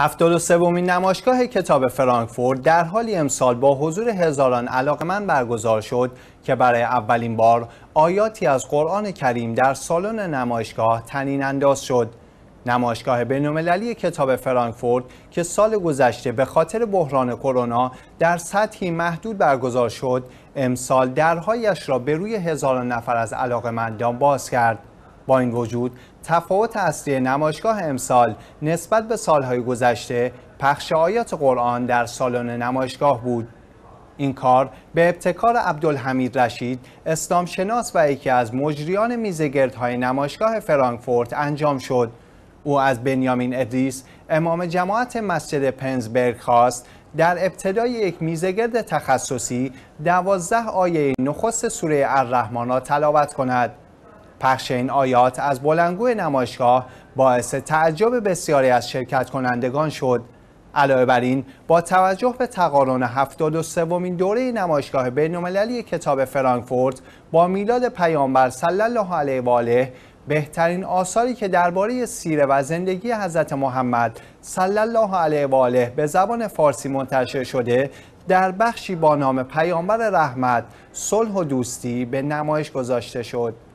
73 سومین نمایشگاه کتاب فرانکفورت در حالی امسال با حضور هزاران من برگزار شد که برای اولین بار آیاتی از قرآن کریم در سالن نمایشگاه تنین انداز شد. نمایشگاه بینالمللی کتاب فرانکفورت که سال گذشته به خاطر بحران کرونا در سطحی محدود برگزار شد، امسال درهایش را به روی هزاران نفر از علاقمندان باز کرد. با این وجود تفاوت اصلی نمایشگاه امسال نسبت به سالهای گذشته پخش آیات قرآن در سالن نمایشگاه بود این کار به ابتکار عبدالحمید رشید اسلامشناس و یکی از مجریان میزگردهای نمایشگاه فرانکفورت انجام شد او از بنیامین ادریس امام جماعت مسجد پنزبرگ خواست در ابتدای یک میزگرد تخصصی دوازده آیه نخست سوره الرحمن را تلاوت کند پخش این آیات از بلنگو نمایشگاه باعث تعجب بسیاری از شرکت کنندگان شد علاوه بر این با توجه به تقارن 73 ومین دوره نمایشگاه بین‌المللی کتاب فرانکفورت با میلاد پیامبر صلی الله علیه و بهترین آثاری که درباره سیره و زندگی حضرت محمد صلی الله علیه و به زبان فارسی منتشر شده در بخشی با نام پیامبر رحمت صلح و دوستی به نمایش گذاشته شد